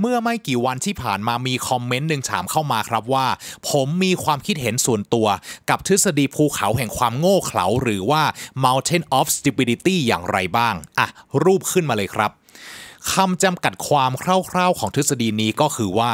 เมื่อไม่กี่วันที่ผ่านมามีคอมเมนต์หนึ่งถามเข้ามาครับว่า ผมมีความคิดเห็นส่วนตัวกับทฤษฎีภูเขาแห่งความโง่เขลาหรือว่า mountain of stupidity อย่างไรบ้าง อ่ะ รูปขึ้นมาเลยครับคำจำกัดความคร่าวๆ ของทฤษฎีนี้ก็คือว่า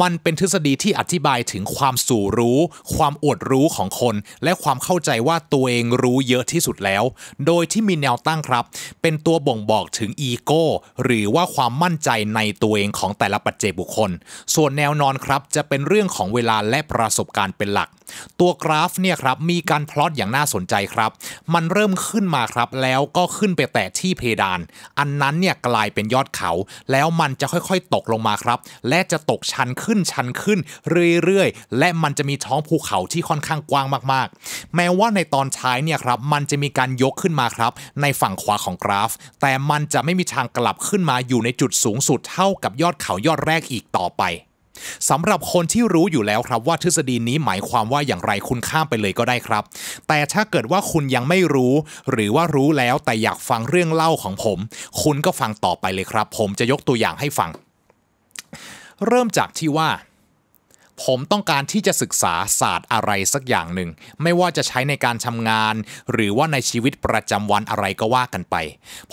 มันเป็นทฤษฎีที่อธิบายถึงความสู่รู้ ความอวดรู้ของคน และความเข้าใจว่าตัวเองรู้เยอะที่สุดแล้ว โดยที่มีแนวตั้งครับ เป็นตัวบ่งบอกถึงอีโก้หรือว่าความมั่นใจในตัวเองของแต่ละปัจเจกบุคคล ส่วนแนวนอนครับ จะเป็นเรื่องของเวลาและประสบการณ์เป็นหลักตัวกราฟเนี่ยครับมีการพลอตอย่างน่าสนใจครับ มันเริ่มขึ้นมาครับ แล้วก็ขึ้นไปแตะที่เพดาน อันนั้นเนี่ยกลายเป็นยอดเขา แล้วมันจะค่อยๆตกลงมาครับ และจะตกชันขึ้นชันขึ้นเรื่อยๆและมันจะมีท้องภูเขาที่ค่อนข้างกว้างมากๆ แม้ว่าในตอนท้ายเนี่ยครับมันจะมีการยกขึ้นมาครับในฝั่งขวาของกราฟ แต่มันจะไม่มีทางกลับขึ้นมาอยู่ในจุดสูงสุดเท่ากับยอดเขายอดแรกอีกต่อไปสำหรับคนที่รู้อยู่แล้วครับว่าทฤษฎีนี้หมายความว่าอย่างไรคุณข้ามไปเลยก็ได้ครับ แต่ถ้าเกิดว่าคุณยังไม่รู้หรือว่ารู้แล้วแต่อยากฟังเรื่องเล่าของผม คุณก็ฟังต่อไปเลยครับ ผมจะยกตัวอย่างให้ฟัง เริ่มจากที่ว่าผมต้องการที่จะศึกษาศาสตร์อะไรสักอย่างหนึ่งไม่ว่าจะใช้ในการทำงาน หรือว่าในชีวิตประจำวันอะไรก็ว่ากันไป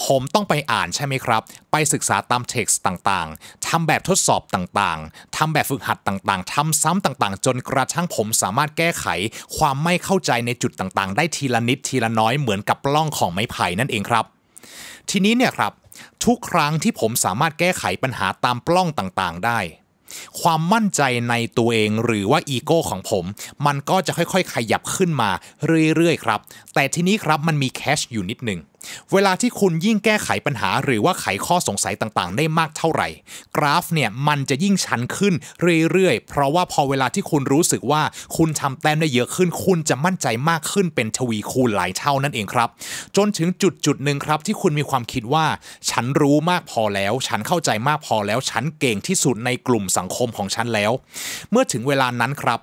ผมต้องไปอ่านใช่ไหมครับ ไปศึกษาตามเท็กซ์ต่างๆทำแบบทดสอบต่างๆทำแบบฝึกหัดต่างๆทำซ้ำต่างๆ จนกระทั่งผมสามารถแก้ไข ความไม่เข้าใจในจุดต่างๆ ได้ทีละนิดทีละน้อยเหมือนกับล่องของไม้ไผ่นั่นเองครับ ทีนี้เนี่ยครับ ทุกครั้งที่ผมสามารถแก้ไขปัญหาตามปล้องต่างๆได้ความมั่นใจในตัวเองหรือว่าอีโก้ของผม มันก็จะค่อยๆ ขยับขึ้นมาเรื่อยๆครับ แต่ทีนี้ครับมันมีแคชอยู่นิดหนึ่งเวลาที่คุณยิ่งแก้ไขปัญหาหรือว่าไขข้อสงสัยต่างๆ ได้มากเท่าไหร่ กราฟเนี่ยมันจะยิ่งชันขึ้นเรื่อยๆเพราะว่าพอเวลาที่คุณรู้สึกว่าคุณทำแต้มได้เยอะขึ้น คุณจะมั่นใจมากขึ้นเป็นทวีคูณหลายเท่านั่นเองครับ จนถึงจุดจุดหนึ่งครับ ที่คุณมีความคิดว่า ฉันรู้มากพอแล้ว ฉันเข้าใจมากพอแล้วฉันเก่งที่สุดในกลุ่มสังคมของฉันแล้ว เมื่อถึงเวลานั้นครับ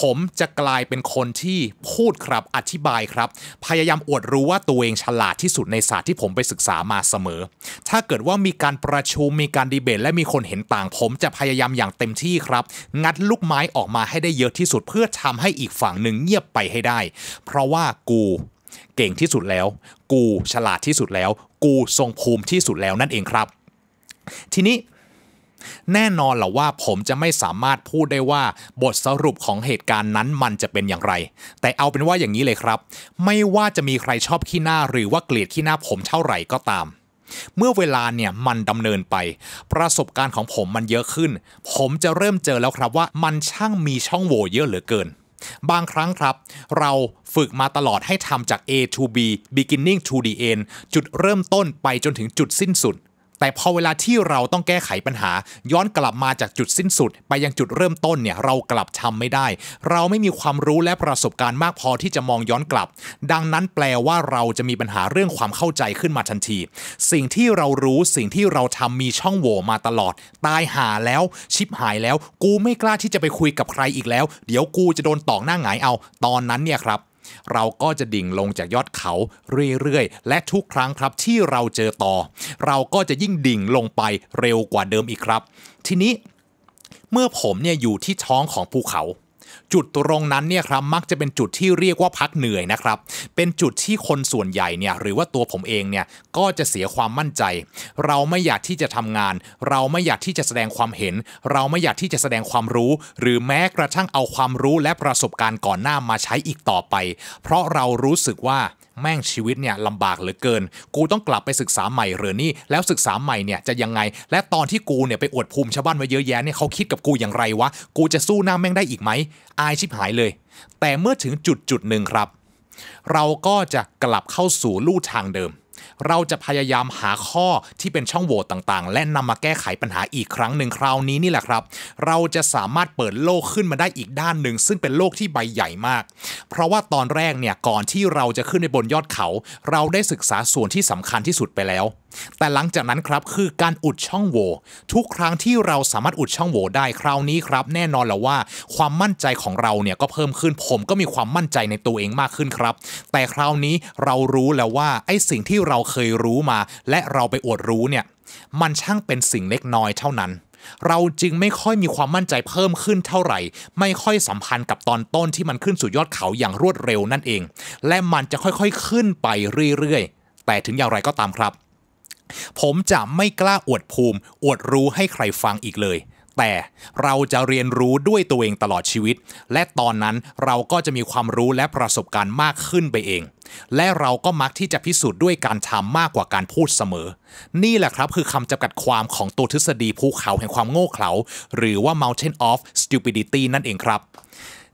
ผมจะกลายเป็นคนที่พูดครับอธิบายครับพยายามอวดรู้ว่าตัวเองฉลาดที่สุดในศาสตร์ที่ผมไปศึกษามาเสมอ ถ้าเกิดว่ามีการประชุมมีการดีเบตและมีคนเห็นต่าง ผมจะพยายามอย่างเต็มที่ครับ งัดลูกไม้ออกมาให้ได้เยอะที่สุด เพื่อทำให้อีกฝั่งหนึ่งเงียบไปให้ได้ เพราะว่ากูเก่งที่สุดแล้ว กูฉลาดที่สุดแล้ว กูทรงภูมิที่สุดแล้วนั่นเองครับ ทีนี้แน่นอนหละว่าผมจะไม่สามารถพูดได้ว่าบทสรุปของเหตุการณ์นั้นมันจะเป็นอย่างไร แต่เอาเป็นว่าอย่างนี้เลยครับ ไม่ว่าจะมีใครชอบขี้หน้าหรือว่าเกลียดขี้หน้าผมเท่าไหร่ก็ตาม เมื่อเวลาเนี่ยมันดำเนินไป ประสบการณ์ของผมมันเยอะขึ้น ผมจะเริ่มเจอแล้วครับว่ามันช่างมีช่องโหว่เยอะเหลือเกิน บางครั้งครับเราฝึกมาตลอดให้ทำจาก A to B beginning to the end จุดเริ่มต้นไปจนถึงจุดสิ้นสุดแต่พอเวลาที่เราต้องแก้ไขปัญหาย้อนกลับมาจากจุดสิ้นสุดไปยังจุดเริ่มต้นเนี่ยเรากลับทำไม่ได้ เราไม่มีความรู้และประสบการณ์มากพอที่จะมองย้อนกลับ ดังนั้นแปลว่าเราจะมีปัญหาเรื่องความเข้าใจขึ้นมาทันที สิ่งที่เรารู้สิ่งที่เราทำมีช่องโหว่มาตลอด ตายหาแล้ว ชิบหายแล้วกูไม่กล้าที่จะไปคุยกับใครอีกแล้ว เดี๋ยวกูจะโดนตอกหน้าหงายเอา ตอนนั้นเนี่ยครับเราก็จะดิ่งลงจากยอดเขาเรื่อยๆ และทุกครั้งครับที่เราเจอต่อ เราก็จะยิ่งดิ่งลงไปเร็วกว่าเดิมอีกครับ ทีนี้เมื่อผมเนี่ยอยู่ที่ท้องของภูเขาจุดตรงนั้นเนี่ยครับมักจะเป็นจุดที่เรียกว่าพักเหนื่อยนะครับ เป็นจุดที่คนส่วนใหญ่เนี่ยหรือว่าตัวผมเองเนี่ยก็จะเสียความมั่นใจ เราไม่อยากที่จะทำงาน เราไม่อยากที่จะแสดงความเห็น เราไม่อยากที่จะแสดงความรู้ หรือแม้กระทั่งเอาความรู้และประสบการณ์ก่อนหน้ามาใช้อีกต่อไป เพราะเรารู้สึกว่าแม่งชีวิตเนี่ยลำบากเหลือเกิน กูต้องกลับไปศึกษาใหม่หรือนี่แล้วศึกษาใหม่เนี่ยจะยังไงและตอนที่กูเนี่ยไปอวดภูมิชาวบ้านไว้เยอะแยะเนี่ยเขาคิดกับกูอย่างไรวะกูจะสู้หน้าแม่งได้อีกไหมอายชิบหายเลย แต่เมื่อถึงจุดจุดหนึ่งครับ เราก็จะกลับเข้าสู่ลู่ทางเดิม เราจะพยายามหาข้อที่เป็นช่องโหว่ต่างๆ และนำมาแก้ไขปัญหาอีกครั้งหนึ่งคราวนี้นี่แหละครับ เราจะสามารถเปิดโลกขึ้นมาได้อีกด้านหนึ่งซึ่งเป็นโลกที่ใบใหญ่มาก เพราะว่าตอนแรกเนี่ยก่อนที่เราจะขึ้นไปบนยอดเขา เราได้ศึกษาส่วนที่สำคัญที่สุดไปแล้วแต่หลังจากนั้นครับคือการอุดช่องโหว่ทุกครั้งที่เราสามารถอุดช่องโหว่ได้คราวนี้ครับ แน่นอนแล้วว่าความมั่นใจของเราเนี่ยก็เพิ่มขึ้นผมก็มีความมั่นใจในตัวเองมากขึ้นครับ แต่คราวนี้เรารู้แล้วว่า ไอ้สิ่งที่เราเคยรู้มา และเราไปอวดรู้เนี่ยมันช่างเป็นสิ่งเล็กน้อยเท่านั้น เราจึงไม่ค่อยมีความมั่นใจเพิ่มขึ้นเท่าไหร่ ไม่ค่อยสัมพันธ์กับตอนต้นที่มันขึ้นสู่ยอดเขาอย่างรวดเร็วนั่นเอง และมันจะค่อยๆขึ้นไปเรื่อยๆแต่ถึงอย่างไรก็ตามครับผมจะไม่กล้าอวดภูมิ อวดรู้ให้ใครฟังอีกเลย แต่เราจะเรียนรู้ด้วยตัวเองตลอดชีวิต และตอนนั้นเราก็จะมีความรู้และประสบการณ์มากขึ้นไปเอง และเราก็มักที่จะพิสูจน์ด้วยการทำมากกว่าการพูดเสมอ นี่แหละครับคือคำจำกัดความของตัวทฤษฎีภูเขาแห่งความโง่เขลาหรือว่า mountain of stupidity นั่นเองครับ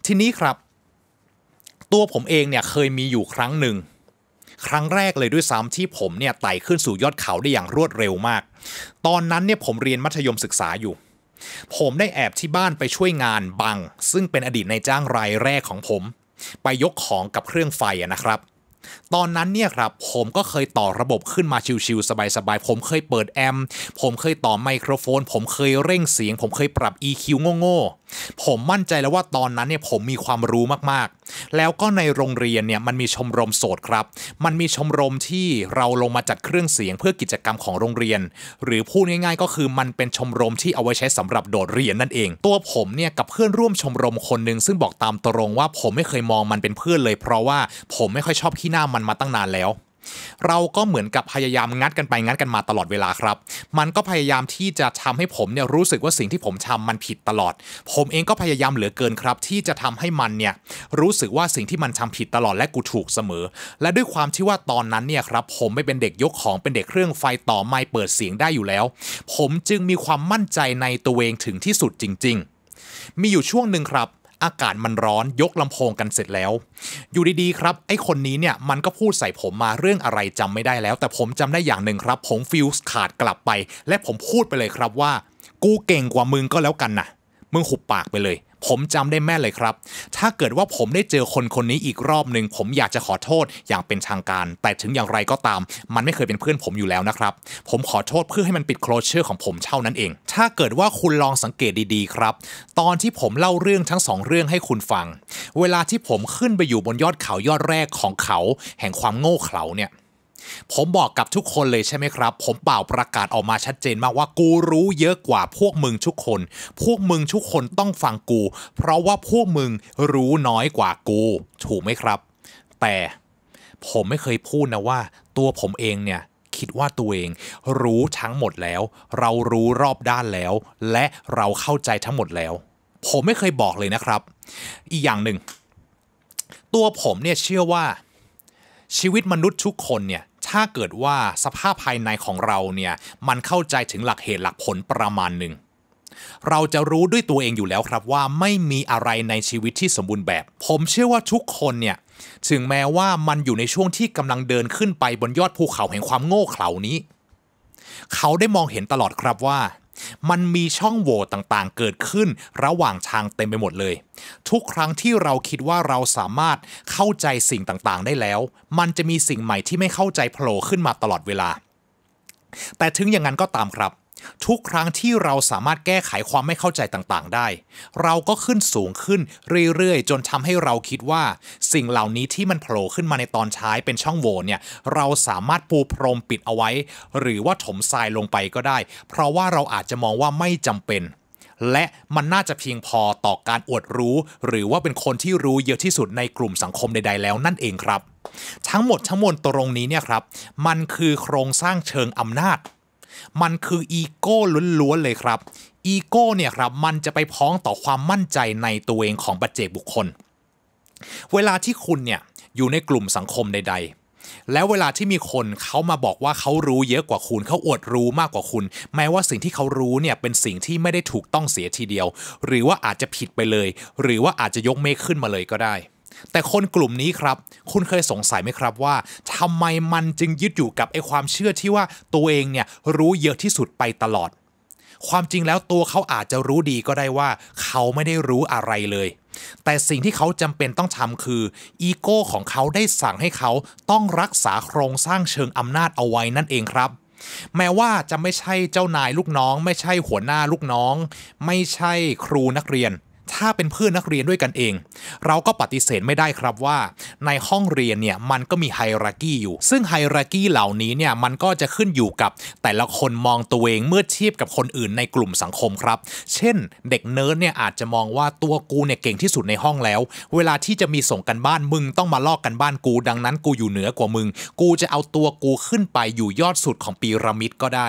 ทีนี้ครับ ตัวผมเองเนี่ยเคยมีอยู่ครั้งหนึ่งครั้งแรกเลยด้วยซ้ำที่ผมเนี่ยไต่ขึ้นสู่ยอดเขาได้อย่างรวดเร็วมาก ตอนนั้นเนี่ยผมเรียนมัธยมศึกษาอยู่ ผมได้แอบที่บ้านไปช่วยงานบังซึ่งเป็นอดีตในจ้างรายแรกของผม ไปยกของกับเครื่องไฟนะครับ ตอนนั้นเนี่ยครับผมก็เคยต่อระบบขึ้นมาชิวๆสบายๆ ผมเคยเปิดแอม ผมเคยต่อไมโครโฟน ผมเคยเร่งเสียง ผมเคยปรับ EQ โง่ผมมั่นใจแล้วว่าตอนนั้นเนี่ยผมมีความรู้มากๆ แล้วก็ในโรงเรียนเนี่ยมันมีชมรมโสดครับ มันมีชมรมที่เราลงมาจัดเครื่องเสียงเพื่อกิจกรรมของโรงเรียน หรือพูดง่ายๆ ก็คือมันเป็นชมรมที่เอาไว้ใช้สำหรับโดดเรียนนั่นเอง ตัวผมเนี่ยกับเพื่อนร่วมชมรมคนหนึ่งซึ่งบอกตามตรงว่าผมไม่เคยมองมันเป็นเพื่อนเลย เพราะว่าผมไม่ค่อยชอบขี้หน้ามันมาตั้งนานแล้วเราก็เหมือนกับพยายามงัดกันไปงัดกันมาตลอดเวลาครับ มันก็พยายามที่จะทำให้ผมเนี่ยรู้สึกว่าสิ่งที่ผมทำมันผิดตลอด ผมเองก็พยายามเหลือเกินครับ ที่จะทำให้มันเนี่ยรู้สึกว่าสิ่งที่มันทำผิดตลอดและกูถูกเสมอ และด้วยความที่ว่าตอนนั้นเนี่ยครับ ผมไม่เป็นเด็กยกของเป็นเด็กเครื่องไฟต่อไม้เปิดเสียงได้อยู่แล้ว ผมจึงมีความมั่นใจในตัวเองถึงที่สุดจริงๆ มีอยู่ช่วงหนึ่งครับอากาศมันร้อน ยกลำโพงกันเสร็จแล้ว อยู่ดีๆครับ ไอคนนี้เนี่ยมันก็พูดใส่ผมมาเรื่องอะไรจำไม่ได้แล้ว แต่ผมจำได้อย่างหนึ่งครับ ผมฟิลส์ขาดกลับไป และผมพูดไปเลยครับว่ากูเก่งกว่ามึงก็แล้วกันนะมึงหุบปากไปเลยผมจำได้แม่เลยครับ ถ้าเกิดว่าผมได้เจอคนคนนี้อีกรอบหนึ่งผมอยากจะขอโทษอย่างเป็นทางการแต่ถึงอย่างไรก็ตาม มันไม่เคยเป็นเพื่อนผมอยู่แล้วนะครับ ผมขอโทษเพื่อให้มันปิดโคลเชอร์ของผมเช่านั้นเอง ถ้าเกิดว่าคุณลองสังเกตดีๆ ครับ ตอนที่ผมเล่าเรื่องทั้งสองเรื่องให้คุณฟัง เวลาที่ผมขึ้นไปอยู่บนยอดเขายอดแรกของเขา แห่งความโง่เขลาเนี่ยผมบอกกับทุกคนเลยใช่ไหมครับ ผมเป่าประกาศออกมาชัดเจนมากว่ากูรู้เยอะกว่าพวกมึงทุกคน พวกมึงทุกคนต้องฟังกูเพราะว่าพวกมึงรู้น้อยกว่ากู ถูกไหมครับ แต่ผมไม่เคยพูดนะว่าตัวผมเองเนี่ยคิดว่าตัวเองรู้ทั้งหมดแล้ว เรารู้รอบด้านแล้ว และเราเข้าใจทั้งหมดแล้ว ผมไม่เคยบอกเลยนะครับ อีกอย่างหนึ่งตัวผมเนี่ยเชื่อว่าชีวิตมนุษย์ทุกคนเนี่ย ถ้าเกิดว่าสภาพภายในของเราเนี่ย มันเข้าใจถึงหลักเหตุหลักผลประมาณหนึ่ง เราจะรู้ด้วยตัวเองอยู่แล้วครับว่า ไม่มีอะไรในชีวิตที่สมบูรณ์แบบ ผมเชื่อว่าทุกคนเนี่ย ถึงแม้ว่ามันอยู่ในช่วงที่กำลังเดินขึ้นไปบนยอดภูเขาแห่งความโง่เขลานี้ เขาได้มองเห็นตลอดครับว่ามันมีช่องโหว่ต่างๆ เกิดขึ้นระหว่างทางเต็มไปหมดเลย ทุกครั้งที่เราคิดว่าเราสามารถเข้าใจสิ่งต่างๆ ได้แล้ว มันจะมีสิ่งใหม่ที่ไม่เข้าใจโผล่ขึ้นมาตลอดเวลา แต่ถึงอย่างนั้นก็ตามครับทุกครั้งที่เราสามารถแก้ไขความไม่เข้าใจต่างๆได้ เราก็ขึ้นสูงขึ้นเรื่อยๆจนทำให้เราคิดว่า สิ่งเหล่านี้ที่มันโผล่ขึ้นมาในตอนท้ายเป็นช่องโหว่เนี่ยเราสามารถปูพรมปิดเอาไว้ หรือว่าถมทรายลงไปก็ได้ เพราะว่าเราอาจจะมองว่าไม่จำเป็น และมันน่าจะเพียงพอต่อการอวดรู้ หรือว่าเป็นคนที่รู้เยอะที่สุดในกลุ่มสังคมใดๆแล้วนั่นเองครับ ทั้งหมดทั้งมวลตรงนี้เนี่ยครับมันคือโครงสร้างเชิงอำนาจมันคืออีโก้ล้วนๆเลยครับ อีโก้เนี่ยครับมันจะไปพ้องต่อความมั่นใจในตัวเองของปัจเจกบุคคลเวลาที่คุณเนี่ยอยู่ในกลุ่มสังคมใดๆ แล้วเวลาที่มีคนเขามาบอกว่าเขารู้เยอะกว่าคุณเขาอวดรู้มากกว่าคุณ แม้ว่าสิ่งที่เขารู้เนี่ยเป็นสิ่งที่ไม่ได้ถูกต้องเสียทีเดียว หรือว่าอาจจะผิดไปเลย หรือว่าอาจจะยกเมฆขึ้นมาเลยก็ได้แต่คนกลุ่มนี้ครับ คุณเคยสงสัยไหมครับว่า ทำไมมันจึงยึดอยู่กับไอความเชื่อที่ว่าตัวเองเนี่ยรู้เยอะที่สุดไปตลอด ความจริงแล้วตัวเขาอาจจะรู้ดีก็ได้ว่า เขาไม่ได้รู้อะไรเลย แต่สิ่งที่เขาจำเป็นต้องทำคืออีโก้ของเขาได้สั่งให้เขาต้องรักษาโครงสร้างเชิงอำนาจเอาไว้นั่นเองครับ แม้ว่าจะไม่ใช่เจ้านายลูกน้อง ไม่ใช่หัวหน้าลูกน้อง ไม่ใช่ครูนักเรียนถ้าเป็นเพื่อนนักเรียนด้วยกันเอง เราก็ปฏิเสธไม่ได้ครับว่า ในห้องเรียนเนี่ยมันก็มีไฮรักี้อยู่ ซึ่งไฮรักี้เหล่านี้เนี่ยมันก็จะขึ้นอยู่กับแต่ละคนมองตัวเองเมื่อเทียบกับคนอื่นในกลุ่มสังคมครับ เช่นเด็กเนิร์ดเนี่ยอาจจะมองว่าตัวกูเนี่ยเก่งที่สุดในห้องแล้ว เวลาที่จะมีส่งกันบ้านมึงต้องมาลอกกันบ้านกู ดังนั้น กูอยู่เหนือกว่ามึงกูจะเอาตัวกูขึ้นไปอยู่ยอดสุดของปีระมิดก็ได้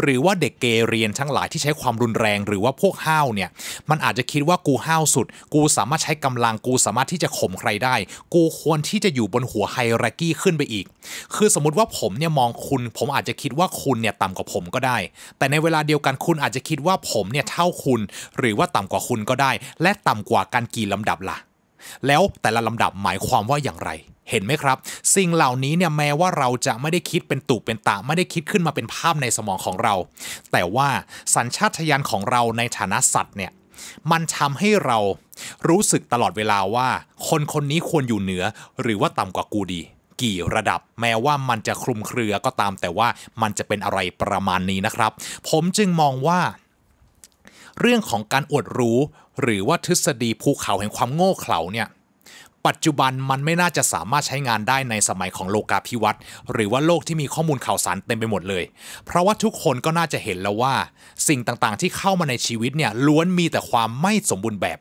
หรือว่าเด็กเกเรียนทั้งหลายที่ใช้ความรุนแรงหรือว่าพวกห้าวเนี่ยมันอาจจะคิดว่ากูกูห้าวสุด กูสามารถใช้กำลังกูสามารถที่จะข่มใครได้ กูควรที่จะอยู่บนหัวไฮรักี้ขึ้นไปอีก คือสมมติว่าผมเนี่ยมองคุณ ผมอาจจะคิดว่าคุณเนี่ยต่ำกว่าผมก็ได้ แต่ในเวลาเดียวกันคุณอาจจะคิดว่าผมเนี่ยเท่าคุณ หรือว่าต่ำกว่าคุณก็ได้ และต่ำกว่ากันกี่ลำดับละ่ะ แล้วแต่ละลำดับหมายความว่าอย่างไร เห็นไหมครับ สิ่งเหล่านี้เนี่ยแม้ว่าเราจะไม่ได้คิดเป็นตุเป็นตะไม่ได้คิดขึ้นมาเป็นภาพในสมองของเรา แต่ว่าสัญชาตญาณของเราในฐานะสัตว์เนี่ยมันทำให้เรารู้สึกตลอดเวลาว่า คนคนนี้ควรอยู่เหนือ หรือว่าต่ำกว่ากูดี กี่ระดับ แม้ว่ามันจะคลุมเครือก็ตามแต่ว่ามันจะเป็นอะไรประมาณนี้นะครับ ผมจึงมองว่า เรื่องของการอวดรู้ หรือว่าทฤษฎีภูเขาแห่งความโง่เขลาเนี่ยปัจจุบันมันไม่น่าจะสามารถใช้งานได้ในสมัยของโลกาภิวัตน์หรือว่าโลกที่มีข้อมูลข่าวสารเต็มไปหมดเลย เพราะว่าทุกคนก็น่าจะเห็นแล้วว่า สิ่งต่างๆที่เข้ามาในชีวิตเนี่ยล้วนมีแต่ความไม่สมบูรณ์แบบ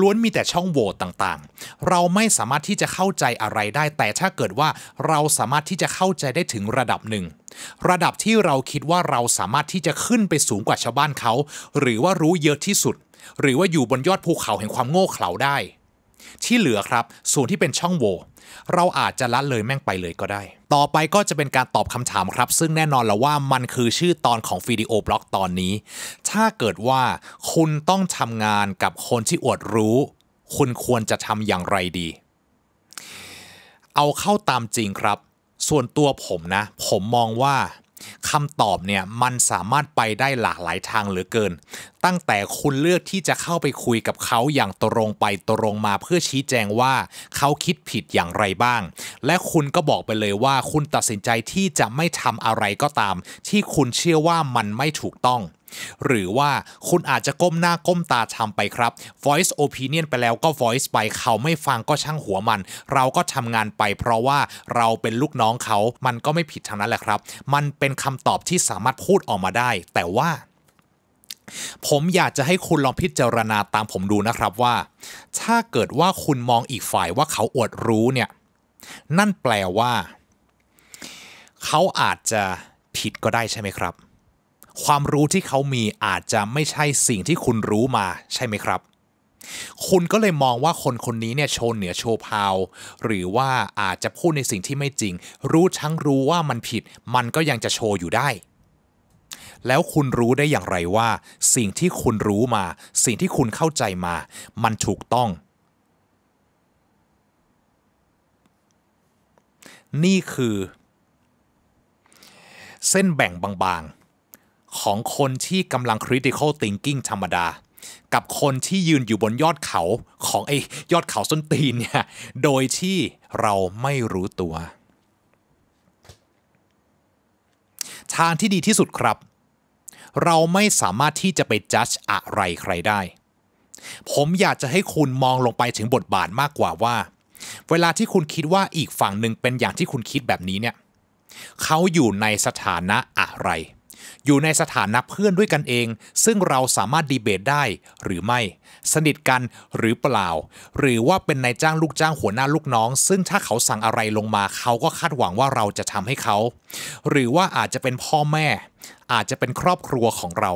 ล้วนมีแต่ช่องโหว่ต่างๆ เราไม่สามารถที่จะเข้าใจอะไรได้แต่ถ้าเกิดว่าเราสามารถที่จะเข้าใจได้ถึงระดับหนึ่งระดับที่เราคิดว่าเราสามารถที่จะขึ้นไปสูงกว่าชาวบ้านเขา หรือว่ารู้เยอะที่สุด หรือว่าอยู่บนยอดภูเขาแห่งความโง่เขลาได้ที่เหลือครับส่วนที่เป็นช่องโหว่เราอาจจะละเลยแม่งไปเลยก็ได้ ต่อไปก็จะเป็นการตอบคำถามครับ ซึ่งแน่นอนแล้วว่ามันคือชื่อตอนของฟิดีโอบล็อกตอนนี้ ถ้าเกิดว่าคุณต้องทำงานกับคนที่อวดรู้ คุณควรจะทำอย่างไรดี เอาเข้าตามจริงครับ ส่วนตัวผมนะ ผมมองว่าคำตอบเนี่ยมันสามารถไปได้หลากหลายทางเหลือเกิน ตั้งแต่คุณเลือกที่จะเข้าไปคุยกับเขาอย่างตรงไปตรงมาเพื่อชี้แจงว่า เขาคิดผิดอย่างไรบ้าง และคุณก็บอกไปเลยว่าคุณตัดสินใจที่จะไม่ทำอะไรก็ตาม ที่คุณเชื่อว่ามันไม่ถูกต้องหรือว่าคุณอาจจะก้มหน้าก้มตาทำไปครับ voice opinion ไปแล้วก็ voice ไปเขาไม่ฟังก็ช่างหัวมัน เราก็ทำงานไปเพราะว่าเราเป็นลูกน้องเขา มันก็ไม่ผิดทางนั้นแหละครับ มันเป็นคำตอบที่สามารถพูดออกมาได้ แต่ว่า ผมอยากจะให้คุณลองพิจารณาตามผมดูนะครับว่า ถ้าเกิดว่าคุณมองอีกฝ่ายว่าเขาอวดรู้เนี่ยนั่นแปลว่า เขาอาจจะผิดก็ได้ใช่ไหมครับความรู้ที่เขามีอาจจะไม่ใช่สิ่งที่คุณรู้มาใช่ไหมครับ คุณก็เลยมองว่าคนคนนี้เนี่ยโชว์เหนือโชว์พาว หรือว่าอาจจะพูดในสิ่งที่ไม่จริง รู้ทั้งรู้ว่ามันผิด มันก็ยังจะโชว์อยู่ได้ แล้วคุณรู้ได้อย่างไรว่า สิ่งที่คุณรู้มา สิ่งที่คุณเข้าใจมา มันถูกต้อง นี่คือ เส้นแบ่งบางๆของคนที่กำลัง critical thinking ธรรมดา กับคนที่ยืนอยู่บนยอดเขาของไอ้ยอดเขาส้นตีนเนี่ยโดยที่เราไม่รู้ตัวทางที่ดีที่สุดครับ เราไม่สามารถที่จะไปจัดอะไรใครได้ ผมอยากจะให้คุณมองลงไปถึงบทบาทมากกว่าว่า เวลาที่คุณคิดว่าอีกฝั่งหนึ่งเป็นอย่างที่คุณคิดแบบนี้เนี่ยเขาอยู่ในสถานะอะไรอยู่ในสถานะเพื่อนด้วยกันเอง ซึ่งเราสามารถดีเบตได้หรือไม่ สนิทกันหรือเปล่า หรือว่าเป็นนายจ้างลูกจ้างหัวหน้าลูกน้อง ซึ่งถ้าเขาสั่งอะไรลงมาเขาก็คาดหวังว่าเราจะทำให้เขา หรือว่าอาจจะเป็นพ่อแม่ อาจจะเป็นครอบครัวของเรา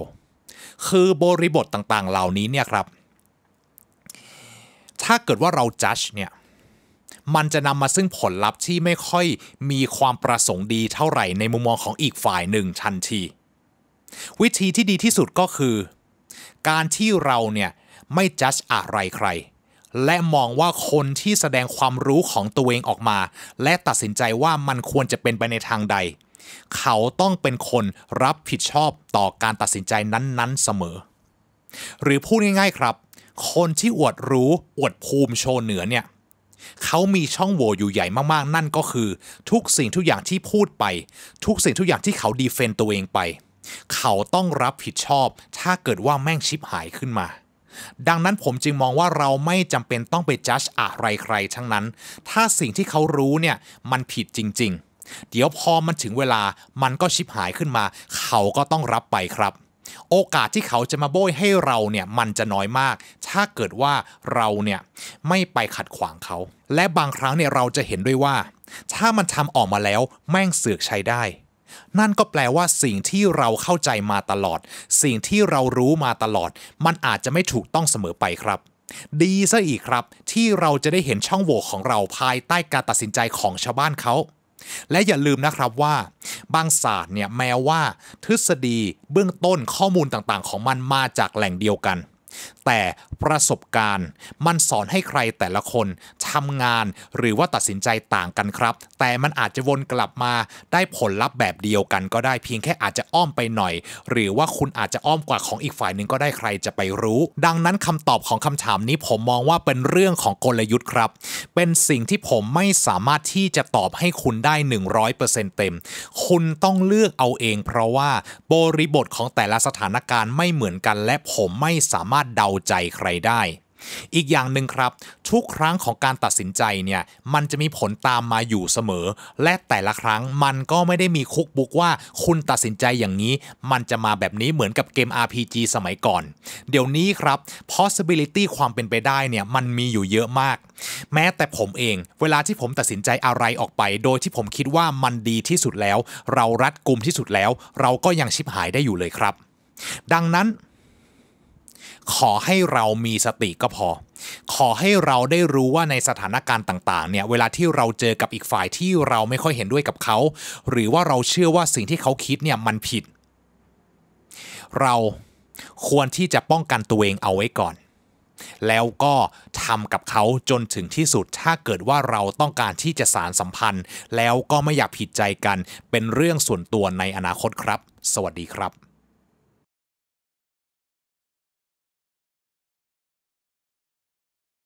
คือบริบทต่างๆเหล่านี้เนี่ยครับ ถ้าเกิดว่าเราจัดเนี่ยมันจะนำมาซึ่งผลลัพธ์ที่ไม่ค่อยมีความประสงค์ดีเท่าไหร่ในมุมมองของอีกฝ่ายหนึ่งทันทีวิธีที่ดีที่สุดก็คือ การที่เราเนี่ยไม่จัดอะไรใคร และมองว่าคนที่แสดงความรู้ของตัวเองออกมา และตัดสินใจว่ามันควรจะเป็นไปในทางใด เขาต้องเป็นคนรับผิดชอบต่อการตัดสินใจนั้นๆเสมอ หรือพูดง่าย ๆครับ คนที่อวดรู้อวดภูมิโชว์เหนือเนี่ยเขามีช่องโหว่อยู่ใหญ่มากๆ นั่นก็คือ ทุกสิ่งทุกอย่างที่พูดไป ทุกสิ่งทุกอย่างที่เขาดีเฟนต์ตัวเองไปเขาต้องรับผิดชอบ ถ้าเกิดว่าแม่งชิปหายขึ้นมา ดังนั้นผมจึงมองว่าเราไม่จำเป็นต้องไปจัดอะไรใครทั้งนั้น ถ้าสิ่งที่เขารู้เนี่ยมันผิดจริงๆ เดี๋ยวพอมันถึงเวลามันก็ชิปหายขึ้นมา เขาก็ต้องรับไปครับ โอกาสที่เขาจะมาโบยให้เราเนี่ยมันจะน้อยมาก ถ้าเกิดว่าเราเนี่ยไม่ไปขัดขวางเขา และบางครั้งเนี่ยเราจะเห็นด้วยว่า ถ้ามันทำออกมาแล้วแม่งเสือกใช้ได้นั่นก็แปลว่าสิ่งที่เราเข้าใจมาตลอด สิ่งที่เรารู้มาตลอด มันอาจจะไม่ถูกต้องเสมอไปครับ ดีซะอีกครับที่เราจะได้เห็นช่องโหว่ของเราภายใต้การตัดสินใจของชาวบ้านเขาและอย่าลืมนะครับว่า บางศาสตร์เนี่ยแม้ว่าทฤษฎีเบื้องต้นข้อมูลต่างๆ ของมันมาจากแหล่งเดียวกัน แต่ประสบการณ์ มันสอนให้ใครแต่ละคนทำงานหรือว่าตัดสินใจต่างกันครับ แต่มันอาจจะวนกลับมาได้ผลลัพธ์แบบเดียวกัน ก็ได้เพียงแค่อาจจะอ้อมไปหน่อย หรือว่าคุณอาจจะอ้อมกว่าของอีกฝ่ายหนึ่งก็ได้ใครจะไปรู้ ดังนั้นคำตอบของคำถามนี้ผมมองว่าเป็นเรื่องของกลยุทธ์ครับ เป็นสิ่งที่ผมไม่สามารถที่จะตอบให้คุณได้ 100%เต็มคุณต้องเลือกเอาเอง เพราะว่าบริบทของแต่ละสถานการณ์ไม่เหมือนกัน และผมไม่สามารถเดาใจใครได้อีกอย่างหนึ่งครับ ทุกครั้งของการตัดสินใจเนี่ยมันจะมีผลตามมาอยู่เสมอ และแต่ละครั้งมันก็ไม่ได้มีคุกบุกว่า คุณตัดสินใจอย่างนี้ มันจะมาแบบนี้เหมือนกับเกม RPG สมัยก่อน เดี๋ยวนี้ครับ possibility ความเป็นไปได้เนี่ยมันมีอยู่เยอะมาก แม้แต่ผมเอง เวลาที่ผมตัดสินใจอะไรออกไป โดยที่ผมคิดว่ามันดีที่สุดแล้ว เรารัดกุมที่สุดแล้ว เราก็ยังชิบหายได้อยู่เลยครับ ดังนั้นขอให้เรามีสติก็พอ ขอให้เราได้รู้ว่าในสถานการณ์ต่าง ๆเนี่ยเวลาที่เราเจอกับอีกฝ่ายที่เราไม่ค่อยเห็นด้วยกับเขา หรือว่าเราเชื่อว่าสิ่งที่เขาคิดเนี่ยมันผิด เราควรที่จะป้องกันตัวเองเอาไว้ก่อน แล้วก็ทำกับเขาจนถึงที่สุด ถ้าเกิดว่าเราต้องการที่จะสารสัมพันธ์ แล้วก็ไม่อยากผิดใจกันเป็นเรื่องส่วนตัวในอนาคตครับ สวัสดีครับ